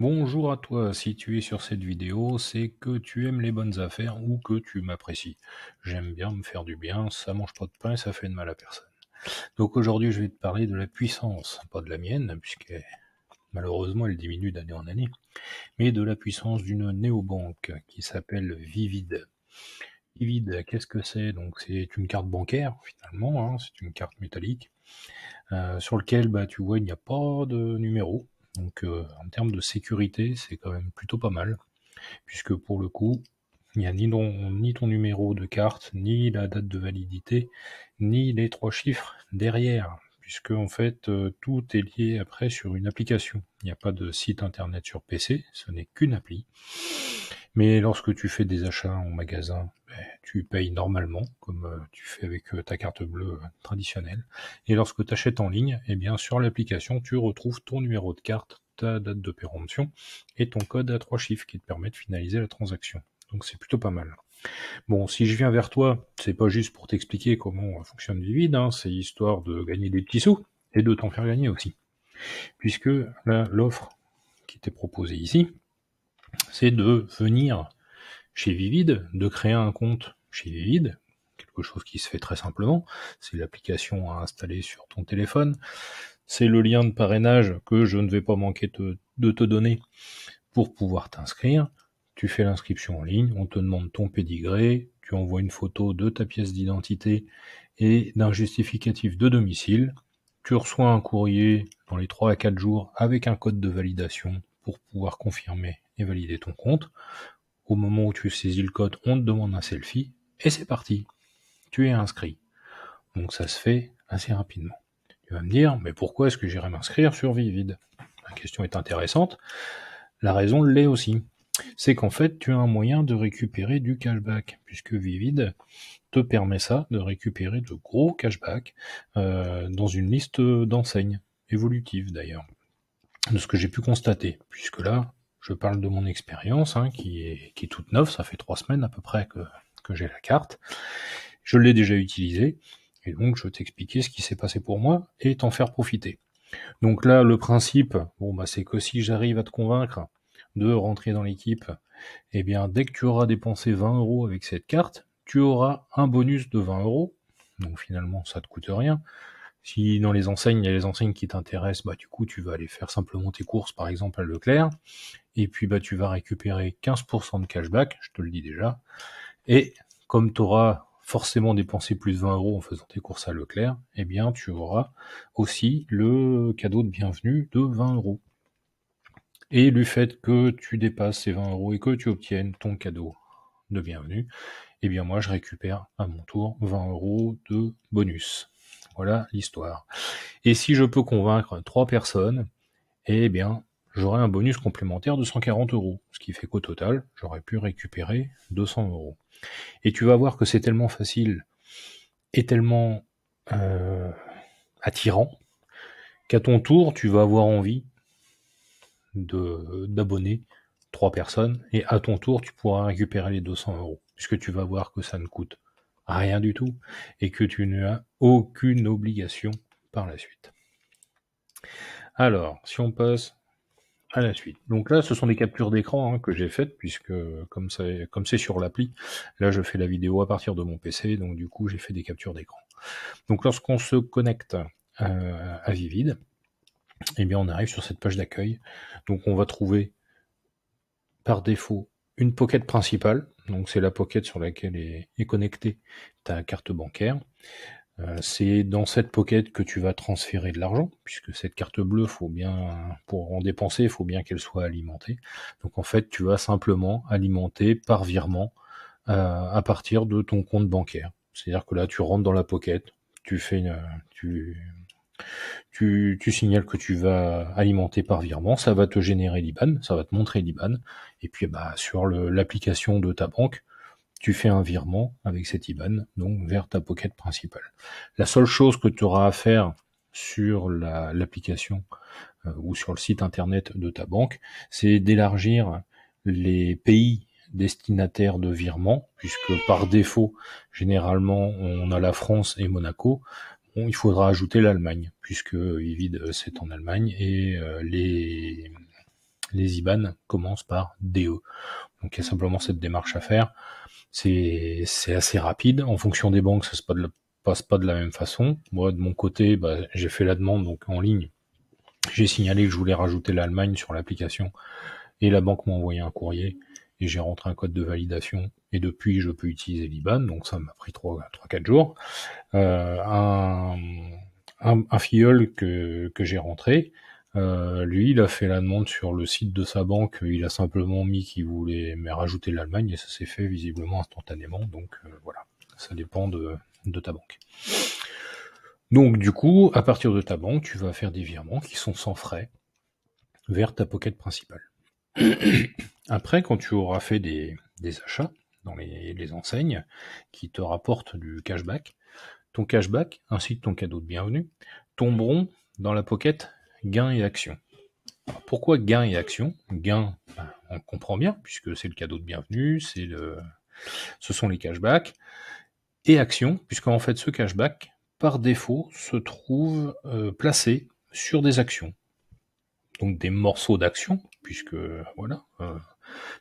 Bonjour à toi, si tu es sur cette vidéo, c'est que tu aimes les bonnes affaires ou que tu m'apprécies. J'aime bien me faire du bien, ça mange pas de pain, et ça fait de mal à personne. Donc aujourd'hui, je vais te parler de la puissance, pas de la mienne, puisque malheureusement elle diminue d'année en année, mais de la puissance d'une néobanque qui s'appelle Vivid. Vivid, qu'est-ce que c'est Donc c'est une carte bancaire finalement, hein, c'est une carte métallique euh, sur laquelle bah, tu vois il n'y a pas de numéro, donc euh, en termes de sécurité, c'est quand même plutôt pas mal, puisque pour le coup, il n'y a ni ton, ni ton, numéro de carte, ni la date de validité, ni les trois chiffres derrière, puisque en fait euh, tout est lié après sur une application. Il n'y a pas de site internet sur PC, ce n'est qu'une appli. Mais lorsque tu fais des achats en magasin eh, tu payes normalement, comme euh, tu fais avec euh, ta carte bleue euh, traditionnelle. Et lorsque tu achètes en ligne, et eh bien sur l'application, tu retrouves ton numéro de carte, ta date de péremption et ton code à trois chiffres qui te permet de finaliser la transaction. Donc c'est plutôt pas mal. Bon, si je viens vers toi, c'est pas juste pour t'expliquer comment fonctionne Vivid, hein, c'est histoire de gagner des petits sous et de t'en faire gagner aussi. Puisque l'offre qui t'est proposée ici, c'est de venir chez Vivid de créer un compte chez Vivid, quelque chose qui se fait très simplement, c'est l'application à installer sur ton téléphone, c'est le lien de parrainage que je ne vais pas manquer de te donner pour pouvoir t'inscrire. Tu fais l'inscription en ligne, on te demande ton pédigré, tu envoies une photo de ta pièce d'identité et d'un justificatif de domicile. Tu reçois un courrier dans les 3 à 4 jours avec un code de validation pour pouvoir confirmer et valider ton compte. Au moment où tu saisis le code, on te demande un selfie, et c'est parti. Tu es inscrit. Donc ça se fait assez rapidement. Tu vas me dire, mais pourquoi est-ce que j'irai m'inscrire sur Vivid La question est intéressante. La raison l'est aussi. C'est qu'en fait, tu as un moyen de récupérer du cashback, puisque Vivid te permet ça, de récupérer de gros cashback euh, dans une liste d'enseignes, évolutive d'ailleurs, de ce que j'ai pu constater, puisque là, je parle de mon expérience, hein, qui, est, qui est toute neuve, ça fait trois semaines à peu près que, j'ai la carte. Je l'ai déjà utilisée, et donc je vais t'expliquer ce qui s'est passé pour moi et t'en faire profiter. Donc là, le principe, bon bah c'est que si j'arrive à te convaincre de rentrer dans l'équipe, eh bien dès que tu auras dépensé 20 euros avec cette carte, tu auras un bonus de 20 euros. Donc finalement, ça te coûte rien. Si dans les enseignes, il y a les enseignes qui t'intéressent, bah du coup, tu vas aller faire simplement tes courses, par exemple à Leclerc et puis bah tu vas récupérer 15% de cashback, je te le dis déjà. Et comme tu auras forcément dépensé plus de 20 euros en faisant tes courses à Leclerc, eh bien tu auras aussi le cadeau de bienvenue de 20 euros. Et du fait que tu dépasses ces 20 euros et que tu obtiennes ton cadeau de bienvenue, eh bien moi je récupère à mon tour 20 euros de bonus. Voilà l'histoire. Et si je peux convaincre trois personnes, eh bien j'aurai un bonus complémentaire de 140 euros, ce qui fait qu'au total, j'aurais pu récupérer 200 euros. Et tu vas voir que c'est tellement facile et tellement euh, attirant qu'à ton tour, tu vas avoir envie de d'abonner trois personnes et à ton tour, tu pourras récupérer les 200 euros, puisque tu vas voir que ça ne coûte rien du tout et que tu n'as aucune obligation par la suite. Alors, si on passe la suite. Donc là, ce sont des captures d'écran hein, que j'ai faites, puisque comme c'est comme c'est sur l'appli, là je fais la vidéo à partir de mon PC, donc du coup j'ai fait des captures d'écran. Donc lorsqu'on se connecte euh, à Vivid, eh bien on arrive sur cette page d'accueil. Donc on va trouver par défaut une pocket principale, donc c'est la pocket sur laquelle est connectée ta carte bancaire. Euh, c'est dans cette pocket que tu vas transférer de l'argent, puisque cette carte bleue, faut bien, pour en dépenser, il faut bien qu'elle soit alimentée. Donc en fait, tu vas simplement alimenter par virement euh, à partir de ton compte bancaire. C'est-à-dire que là, tu rentres dans la pocket, tu fais une, tu, tu, tu, signales que tu vas alimenter par virement, ça va te générer l'IBAN, ça va te montrer l'IBAN, et puis bah, sur l'application de ta banque, tu fais un virement avec cet IBAN, donc vers ta pocket principale. La seule chose que tu auras à faire sur l'application euh, ou sur le site internet de ta banque, c'est d'élargir les pays destinataires de virement, puisque par défaut, généralement, on a la France et Monaco. Bon, il faudra ajouter l'Allemagne, puisque Evid, euh, euh, c'est en Allemagne, et les les IBAN commencent par DE. Donc il y a simplement cette démarche à faire. C'est assez rapide. En fonction des banques, ça se passe, pas de la même façon. Moi, de mon côté, bah, j'ai fait la demande donc en ligne. J'ai signalé que je voulais rajouter l'Allemagne sur l'application et la banque m'a envoyé un courrier et j'ai rentré un code de validation et depuis je peux utiliser l'IBAN, donc ça m'a pris 3-4 jours. Euh, un, filleul que j'ai rentré euh, lui, il a fait la demande sur le site de sa banque. Il a simplement mis qu'il voulait rajouter l'Allemagne et ça s'est fait visiblement instantanément. Donc euh, voilà, ça dépend de, ta banque. Donc du coup, à partir de ta banque, tu vas faire des virements qui sont sans frais vers ta pocket principale. Après, quand tu auras fait des, achats dans les, les, enseignes qui te rapportent du cashback, ton cashback ainsi que ton cadeau de bienvenue tomberont dans la pocket Gain et action. pourquoi gain et action Gain, ben, on comprend bien, puisque c'est le cadeau de bienvenue, c'est le... ce sont les cashbacks. Et action, en fait ce cashback, par défaut, se trouve euh, placé sur des actions. Donc des morceaux d'actions, puisque voilà, euh,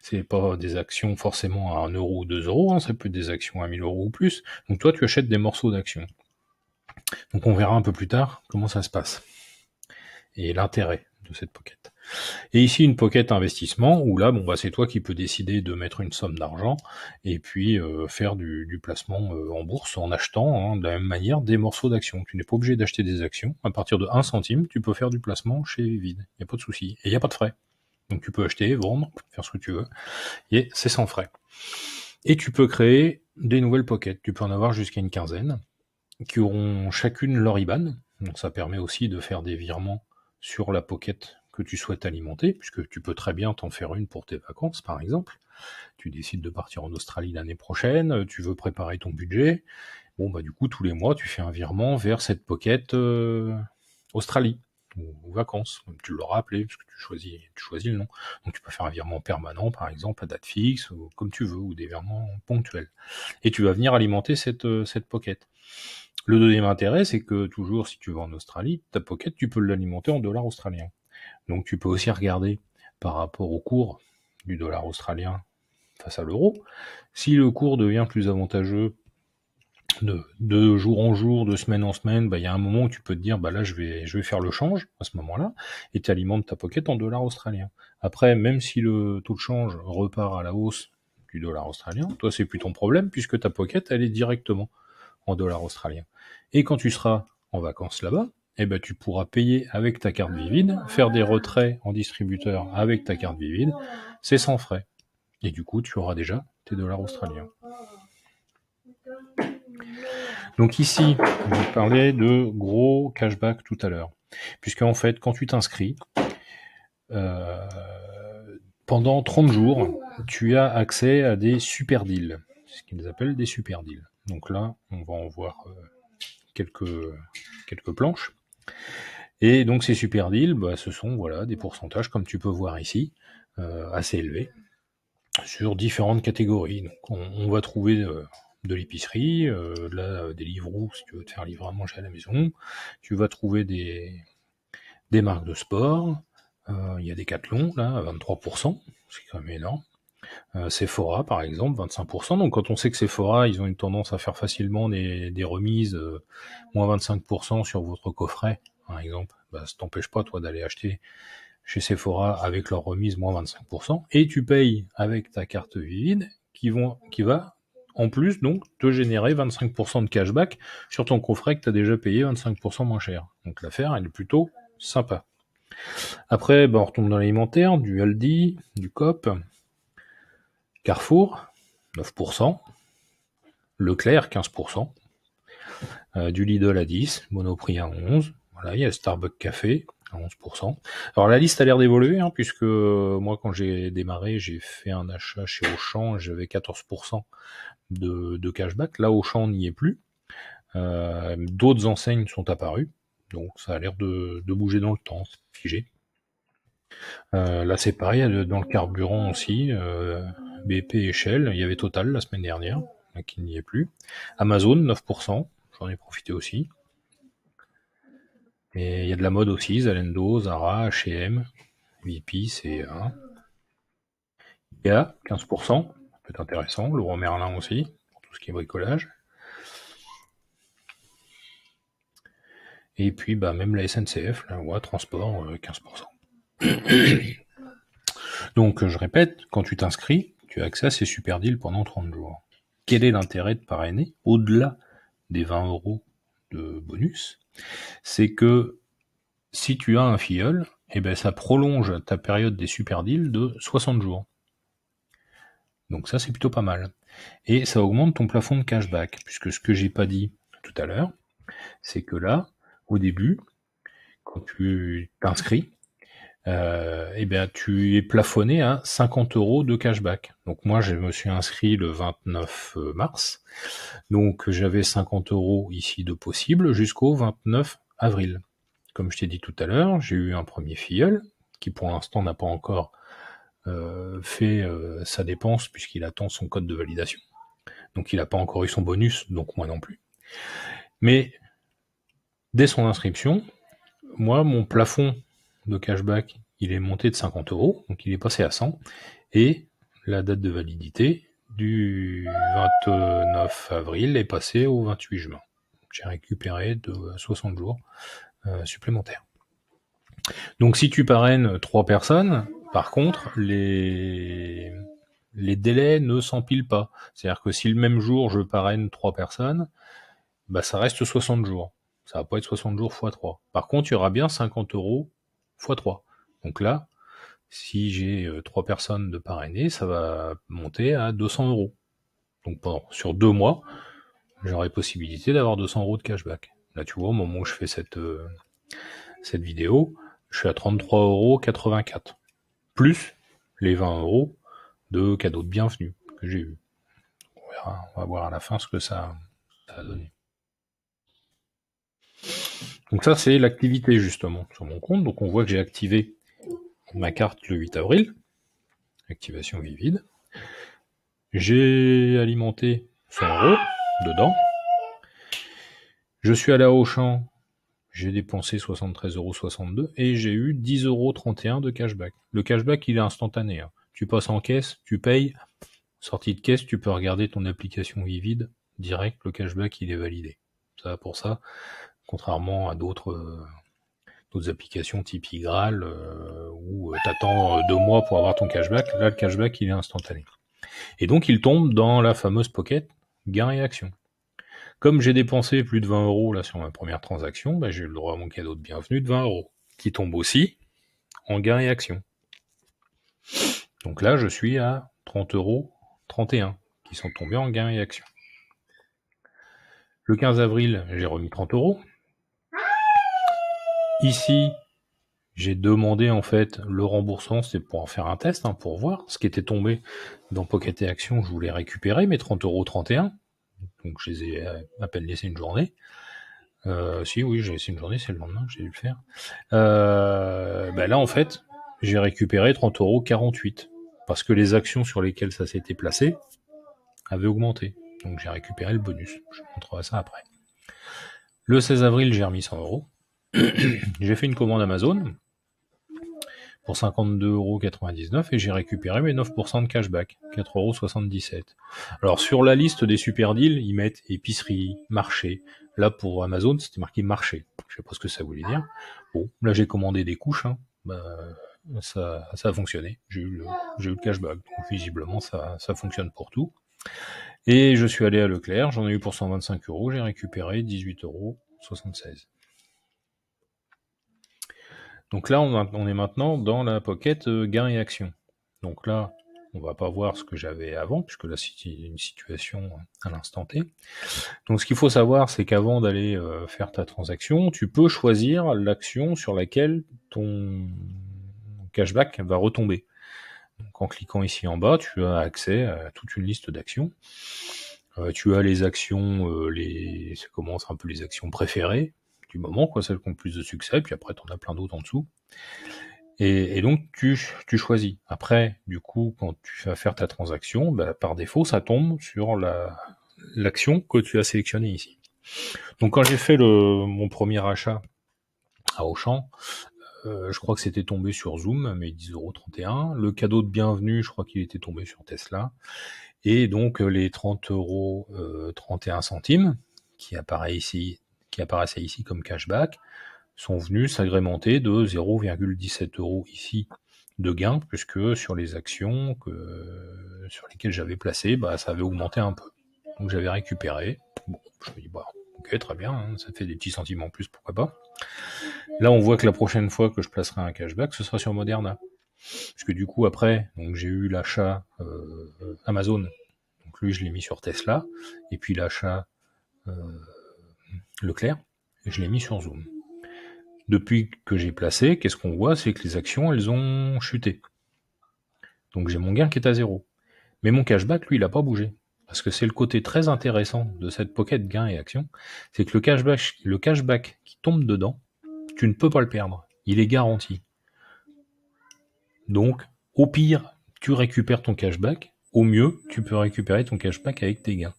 c'est pas des actions forcément à 1 euro ou 2 euros, hein, ça peut être des actions à 1000 euros ou plus. Donc toi, tu achètes des morceaux d'actions. Donc on verra un peu plus tard comment ça se passe et l'intérêt de cette pocket. Et ici une pocket investissement où là bon bah c'est toi qui peux décider de mettre une somme d'argent et puis euh, faire du, placement euh, en bourse en achetant hein, de la même manière des morceaux d'actions. Tu n'es pas obligé d'acheter des actions. À partir de 1 centime, tu peux faire du placement chez Vide. Il n'y a pas de souci. Et il n'y a pas de frais. Donc tu peux acheter, vendre, faire ce que tu veux. Et c'est sans frais. Et tu peux créer des nouvelles pockets. Tu peux en avoir jusqu'à une quinzaine qui auront chacune leur IBAN. Donc ça permet aussi de faire des virements sur la pocket que tu souhaites alimenter, puisque tu peux très bien t'en faire une pour tes vacances, par exemple. Tu décides de partir en Australie l'année prochaine, euh, tu veux préparer ton budget. Bon, bah, du coup, tous les mois, tu fais un virement vers cette pocket euh, Australie ou, vacances. Tu l'auras appelé, puisque tu choisis, tu choisis le nom. Donc tu peux faire un virement permanent, par exemple, à date fixe, ou comme tu veux, ou des virements ponctuels. Et tu vas venir alimenter cette, euh, cette pocket. Le deuxième intérêt, c'est que toujours, si tu vas en Australie, ta pocket, tu peux l'alimenter en dollars australiens. Donc tu peux aussi regarder par rapport au cours du dollar australien face à l'euro. Si le cours devient plus avantageux de, jour en jour, de semaine en semaine, bah, il y a un moment où tu peux te dire, bah là, je vais, faire le change à ce moment-là, et tu alimentes ta pocket en dollars australiens. Après, même si le taux de change repart à la hausse du dollar australien, toi, c'est plus ton problème, puisque ta pocket, elle est directement en dollars australiens. Et quand tu seras en vacances là-bas, eh ben, tu pourras payer avec ta carte vivide faire des retraits en distributeur avec ta carte vivide c'est sans frais. Et du coup, tu auras déjà tes dollars australiens. Donc ici, je parlais de gros cashback tout à l'heure. Puisque en fait, quand tu t'inscris, euh, pendant 30 jours, tu as accès à des super deals ce qu'ils appellent des super deals. Donc là, on va en voir euh, quelques, quelques planches. Et donc ces super deals, bah, ce sont voilà, des pourcentages, comme tu peux voir ici, euh, assez élevés, sur différentes catégories. Donc on, va trouver euh, de, l'épicerie, là, des livres si tu veux te faire livrer à manger à la maison, tu vas trouver des, des marques de sport, il y a des cathlons, là, à 23%, c'est quand même énorme. Euh, Sephora, par exemple, 25%. Donc, quand on sait que Sephora, ils ont une tendance à faire facilement des, remises euh, moins 25% sur votre coffret, par exemple, bah, ça t'empêche pas, toi, d'aller acheter chez Sephora avec leur remise moins 25%. Et tu payes avec ta carte Vivid qui, vont, qui va, en plus, donc, te générer 25% de cashback sur ton coffret que tu as déjà payé 25% moins cher. Donc, l'affaire, elle est plutôt sympa. Après, bah, on retombe dans l'alimentaire, du Aldi, du COP, Carrefour, 9%, Leclerc, 15%, euh, du Lidl à 10, Monoprix à 11, voilà, il y a Starbucks Café à 11%. Alors la liste a l'air d'évoluer, hein, puisque euh, moi quand j'ai démarré, j'ai fait un achat chez Auchan, j'avais 14% de, de, cashback, là Auchan n'y est plus. Euh, d'autres enseignes sont apparues, donc ça a l'air de, bouger dans le temps, figé. Euh, là c'est pareil, dans le carburant aussi, BP et il y avait Total la semaine dernière, qui n'y est plus. Amazon, 9%, j'en ai profité aussi. Et il y a de la mode aussi, Zalendo, Zara, H&M, VP, y a 15%, peut être intéressant. Laurent Merlin aussi, pour tout ce qui est bricolage. Et puis bah, même la SNCF, la loi transport, 15%. Euh, donc je répète, quand tu t'inscris, tu as accès à ces super deals pendant 30 jours. Quel est l'intérêt de parrainer au-delà des 20 euros de bonus C'est que si tu as un filleul, eh ben, ça prolonge ta période des super deals de 60 jours. Donc ça, c'est plutôt pas mal. Et ça augmente ton plafond de cashback, puisque ce que j'ai pas dit tout à l'heure, c'est que là, au début, quand tu t'inscris, et euh, eh bien, tu es plafonné à 50 euros de cashback. Donc moi, je me suis inscrit le 29 euh, mars, donc j'avais 50 euros ici de possible jusqu'au 29 avril. Comme je t'ai dit tout à l'heure, j'ai eu un premier filleul qui pour l'instant n'a pas encore euh, fait sa dépense puisqu'il attend son code de validation. Donc il n'a pas encore eu son bonus, donc moi non plus. Mais dès son inscription, moi, mon plafond de cashback, il est monté de 50 euros, donc il est passé à 100. Et la date de validité du 29 avril est passée au 28 juin. J'ai récupéré de 60 jours euh, supplémentaires. Donc si tu parraines 3 personnes, par contre, les, délais ne s'empilent pas. C'est-à-dire que si le même jour je parraine 3 personnes, bah ça reste 60 jours. Ça va pas être 60 jours x 3. Par contre, il y aura bien 50 euros 3. Donc là, si j'ai euh, trois personnes de parrainées, ça va monter à 200 euros. Donc pendant, sur deux mois, j'aurai possibilité d'avoir 200 euros de cashback. Là, tu vois, au moment où je fais cette, euh, cette vidéo, je suis à 33,84 euros. Plus les 20 euros de cadeaux de bienvenue que j'ai eu. On verra, on va voir à la fin ce que ça, ça a donné. Donc ça, c'est l'activité justement sur mon compte. Donc on voit que j'ai activé ma carte le 8 avril. Activation vivide. J'ai alimenté 100 euros dedans. Je suis allé au Auchan. J'ai dépensé 73,62 euros. et j'ai eu euros de cashback. Le cashback, il est instantané. Hein. Tu passes en caisse, tu payes. Sortie de caisse, tu peux regarder ton application Vivid direct. Le cashback, il est validé. Ça, pour ça, contrairement à d'autres euh, applications type Igral euh, où euh, tu attends deux mois pour avoir ton cashback. Là, le cashback, il est instantané. Et donc, il tombe dans la fameuse pocket gain et action. Comme j'ai dépensé plus de 20 euros là sur ma première transaction, bah, j'ai eu le droit à mon cadeau de bienvenue de 20 euros, qui tombe aussi en gain et action. Donc là, je suis à 30 euros 31, qui sont tombés en gain et action. Le 15 avril, j'ai remis 30 euros. Ici, j'ai demandé en fait le remboursement, c'est pour en faire un test, hein, pour voir ce qui était tombé dans Pocket et Action. Je voulais récupérer mes 30,31€. Donc je les ai euh, à peine laissé une journée. Euh, si oui, j'ai laissé une journée, c'est le lendemain, j'ai dû le faire. Euh, ben là en fait, j'ai récupéré 30,48€ parce que les actions sur lesquelles ça s'était placé avaient augmenté. Donc j'ai récupéré le bonus. Je montrerai ça après. Le 16 avril, j'ai remis 100 euros. j'ai fait une commande Amazon pour 52,99€ et j'ai récupéré mes 9% de cashback, 4,77€. Alors sur la liste des super deals, ils mettent épicerie, marché. Là pour Amazon, c'était marqué marché. Je sais pas ce que ça voulait dire. Bon, là j'ai commandé des couches, hein. bah, ça, ça a fonctionné. J'ai eu, le, cashback, donc visiblement ça, ça fonctionne pour tout. Et je suis allé à Leclerc, j'en ai eu pour 125 euros, j'ai récupéré 18,76€ euros. Donc là, on, est maintenant dans la pocket euh, gain et action. Donc là, on va pas voir ce que j'avais avant, puisque là, c'est une situation à l'instant T. Donc ce qu'il faut savoir, c'est qu'avant d'aller euh, faire ta transaction, tu peux choisir l'action sur laquelle ton cashback va retomber. Donc en cliquant ici en bas, tu as accès à toute une liste d'actions. Euh, tu as les actions, les, ça commence un peu les actions préférées, moment, quoi, celle qui plus de succès, puis après, tu en as plein d'autres en dessous. Et, donc, tu, tu, choisis. Après, du coup, quand tu vas faire ta transaction, bah, par défaut, ça tombe sur la, l'action que tu as sélectionnée ici. Donc, quand j'ai fait le, mon premier achat à Auchan, euh, je crois que c'était tombé sur Zoom, mais 31 Le cadeau de bienvenue, je crois qu'il était tombé sur Tesla. Et donc les 30 euros 31 euh, centimes, qui apparaît ici qui apparaissaient ici comme cashback sont venus s'agrémenter de 0,17 euros ici de gains, puisque sur les actions que, sur lesquelles j'avais placé, bah, ça avait augmenté un peu. Donc j'avais récupéré. Bon, je me dis, bah, ok, très bien, hein, ça fait des petits sentiments en plus, pourquoi pas. Là, on voit que la prochaine fois que je placerai un cashback, ce sera sur Moderna. Parce que du coup, après, donc j'ai eu l'achat euh, Amazon. Donc lui, je l'ai mis sur Tesla. Et puis l'achat euh, Leclerc, clair, je l'ai mis sur Zoom. Depuis que j'ai placé, qu'est-ce qu'on voit C'est que les actions, elles ont chuté. Donc j'ai mon gain qui est à zéro. Mais mon cashback, lui, il n'a pas bougé. Parce que c'est le côté très intéressant de cette pocket gain et action, c'est que le cashback, le cashback qui tombe dedans, tu ne peux pas le perdre. Il est garanti. Donc, au pire, tu récupères ton cashback. Au mieux, tu peux récupérer ton cashback avec tes gains.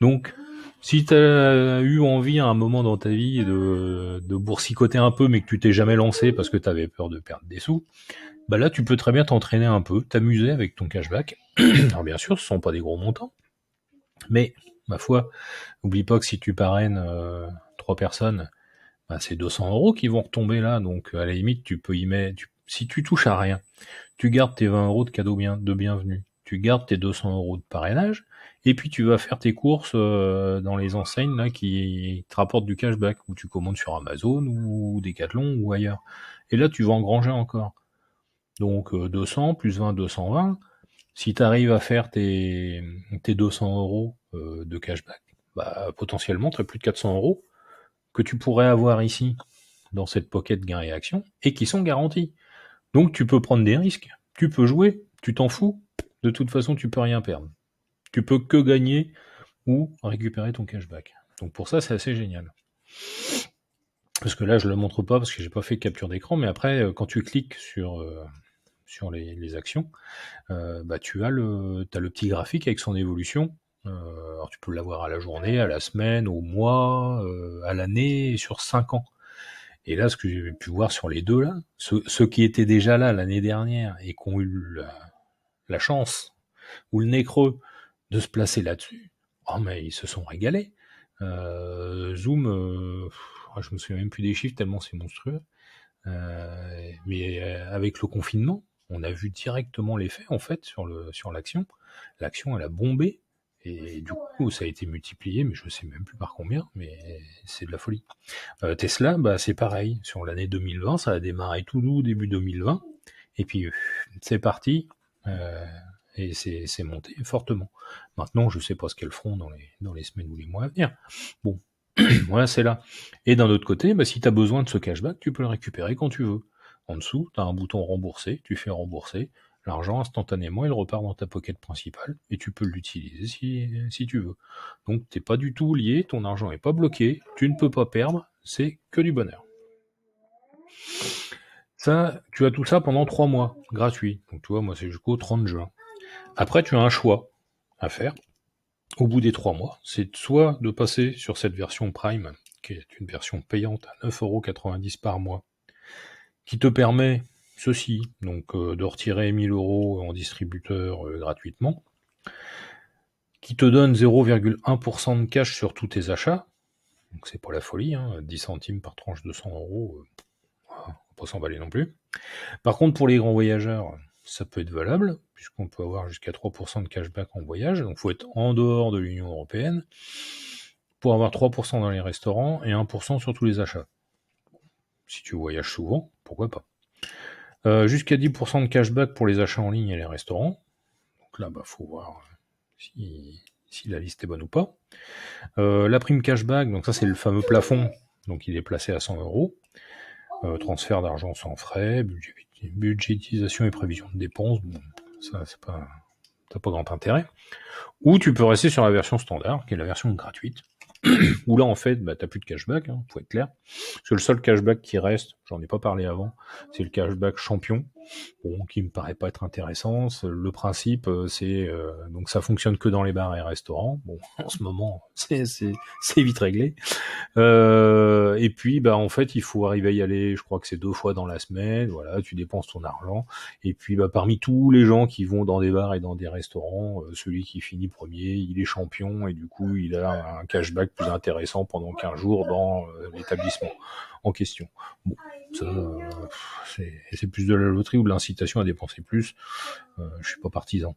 Donc, si tu as eu envie à un moment dans ta vie de, boursicoter un peu, mais que tu t'es jamais lancé parce que tu avais peur de perdre des sous, bah là tu peux très bien t'entraîner un peu, t'amuser avec ton cashback. Alors bien sûr, ce sont pas des gros montants, mais ma foi, oublie pas que si tu parraines euh, trois personnes, bah, c'est 200 euros qui vont retomber là. Donc à la limite, tu peux y mettre. si tu touches à rien, tu gardes tes 20 euros de cadeau bien, de bienvenue, tu gardes tes 200 euros de parrainage et puis tu vas faire tes courses euh, dans les enseignes là qui te rapportent du cashback, ou tu commandes sur Amazon ou Decathlon ou ailleurs. Et là tu vas engranger encore. Donc 200 euh, plus 20, 220. Si tu arrives à faire tes, tes 200 euros euh, de cashback, bah, potentiellement tu as plus de 400 euros que tu pourrais avoir ici dans cette pocket gain et action et qui sont garantis. Donc tu peux prendre des risques, tu peux jouer, tu t'en fous. De toute façon, tu peux rien perdre tu peux que gagner ou récupérer ton cashback. Donc pour ça, c'est assez génial. Parce que là, je ne le montre pas parce que je n'ai pas fait capture d'écran, mais après, euh, quand tu cliques sur, euh, sur les, actions, euh, bah, tu as le, as le petit graphique avec son évolution. alors tu peux l'avoir à la journée, à la semaine, au mois, à l'année, sur 5 ans. Et là, ce que j'ai pu voir sur les deux, là, ceux, qui étaient déjà là l'année dernière et qui ont eu la, chance ou le nez creux de se placer là-dessus, oh mais ils se sont régalés. Euh, Zoom, euh, ah, je me souviens même plus des chiffres tellement c'est monstrueux. Euh, mais avec le confinement, on a vu directement l'effet en fait sur le sur l'action. L'action, elle a bombé et du coup ça a été multiplié, mais je sais même plus par combien, mais c'est de la folie. Tesla, bah c'est pareil. Sur l'année 2020, ça a démarré tout doux début 2020 et puis c'est parti et c'est monté fortement. Maintenant, je ne sais pas ce qu'elles feront dans les, dans les semaines ou les mois à venir. Bon, voilà, c'est là. Et d'un autre côté, bah, si tu as besoin de ce cashback, tu peux le récupérer quand tu veux. En dessous, tu as un bouton rembourser, tu fais rembourser. L'argent, instantanément, il repart dans ta pocket principale et tu peux l'utiliser si, tu veux. Donc, tu n'es pas du tout lié, ton argent n'est pas bloqué, tu ne peux pas perdre, c'est que du bonheur. Ça, tu as tout ça pendant 3 mois, gratuit. Donc, toi, moi, c'est jusqu'au 30 juin. Après, tu as un choix à faire au bout des trois mois. C'est soit de passer sur cette version Prime, qui est une version payante à 9,90€ par mois, qui te permet ceci, donc euh, de retirer 1000 euros en distributeur euh, gratuitement, qui te donne 0,1% de cash sur tous tes achats, donc c'est pas la folie, hein, 10 centimes par tranche de 100 euros, euh, on va pas non plus. Par contre, pour les grands voyageurs, ça peut être valable, puisqu'on peut avoir jusqu'à 3% de cashback en voyage, donc il faut être en dehors de l'Union Européenne pour avoir 3% dans les restaurants et 1% sur tous les achats. Si tu voyages souvent, pourquoi pas. Euh, jusqu'à 10% de cashback pour les achats en ligne et les restaurants. Donc là, il bah, faut voir euh, si, la liste est bonne ou pas. Euh, la prime cashback, donc ça c'est le fameux plafond, donc il est placé à 100 euros. transfert d'argent sans frais, budget budgétisation et prévision de dépenses, ça, c'est pas, t'as pas grand intérêt. Ou tu peux rester sur la version standard, qui est la version gratuite, où là, en fait, bah, t'as plus de cashback, hein, pour être clair. Parce que le seul cashback qui reste, j'en ai pas parlé avant, c'est le cashback champion, bon, qui me paraît pas être intéressant. Le principe, euh, c'est euh, donc ça fonctionne que dans les bars et restaurants. Bon, en ce moment, c'est vite réglé. Euh, et puis, bah en fait, il faut arriver à y aller. Je crois que c'est deux fois dans la semaine. Voilà, tu dépenses ton argent. Et puis, bah parmi tous les gens qui vont dans des bars et dans des restaurants, celui qui finit premier, il est champion et du coup, il a un cashback plus intéressant pendant 15 jours dans l'établissement en question. Bon, ça, c'est plus de la loterie ou de l'incitation à dépenser plus. Euh, je suis pas partisan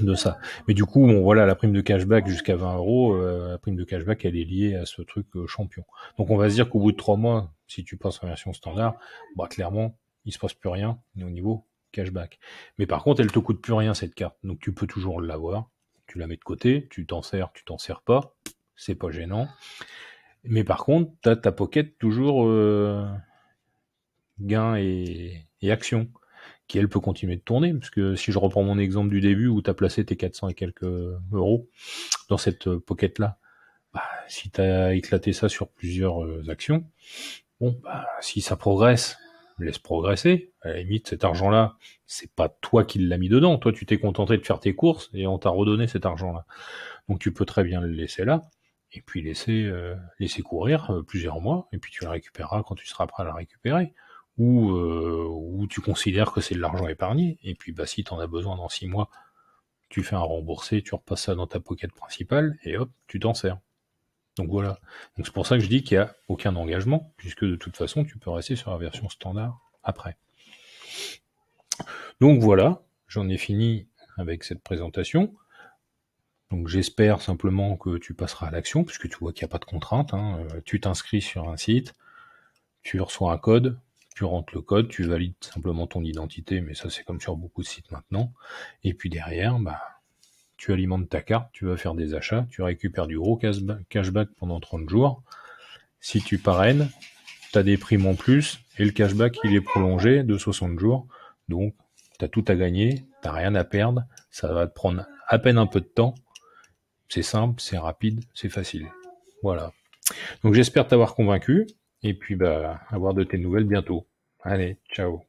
de ça. Mais du coup, bon, voilà, la prime de cashback jusqu'à 20 euros, euh, la prime de cashback, elle est liée à ce truc euh, champion. Donc on va se dire qu'au bout de trois mois, si tu passes en version standard, bah clairement, il se passe plus rien au niveau cashback. Mais par contre, elle te coûte plus rien cette carte, donc tu peux toujours l'avoir. Tu la mets de côté, tu t'en sers, tu t'en sers pas, c'est pas gênant. Mais par contre, tu as ta pocket toujours euh, gain et, et, action, qui elle peut continuer de tourner, parce que si je reprends mon exemple du début où tu as placé tes 400 et quelques euh, euros dans cette euh, pocket-là, bah, si tu as éclaté ça sur plusieurs euh, actions, bon, bah, si ça progresse, laisse progresser. À la limite, cet argent-là, c'est pas toi qui l'as mis dedans. Toi, tu t'es contenté de faire tes courses et on t'a redonné cet argent-là. Donc, tu peux très bien le laisser là et puis laisser, euh, laisser courir euh, plusieurs mois, et puis tu la récupéreras quand tu seras prêt à la récupérer. Ou, euh, ou tu considères que c'est de l'argent épargné, et puis bah, si tu en as besoin dans six mois, tu fais un remboursé, tu repasses ça dans ta pocket principale, et hop, tu t'en sers. Donc voilà. Donc c'est pour ça que je dis qu'il n'y a aucun engagement, puisque de toute façon, tu peux rester sur la version standard après. Donc voilà, j'en ai fini avec cette présentation. Donc j'espère simplement que tu passeras à l'action, puisque tu vois qu'il n'y a pas de contrainte. Hein. Euh, tu t'inscris sur un site, tu reçois un code, tu rentres le code, tu valides simplement ton identité, mais ça c'est comme sur beaucoup de sites maintenant. Et puis derrière, bah, tu alimentes ta carte, tu vas faire des achats, tu récupères du gros cashback pendant 30 jours. Si tu parraines, tu as des primes en plus, et le cashback il est prolongé de 60 jours. Donc tu as tout à gagner, tu n'as rien à perdre, ça va te prendre à peine un peu de temps c'est simple, c'est rapide, c'est facile. Voilà. Donc j'espère t'avoir convaincu et puis bah avoir de tes nouvelles bientôt. Allez, ciao.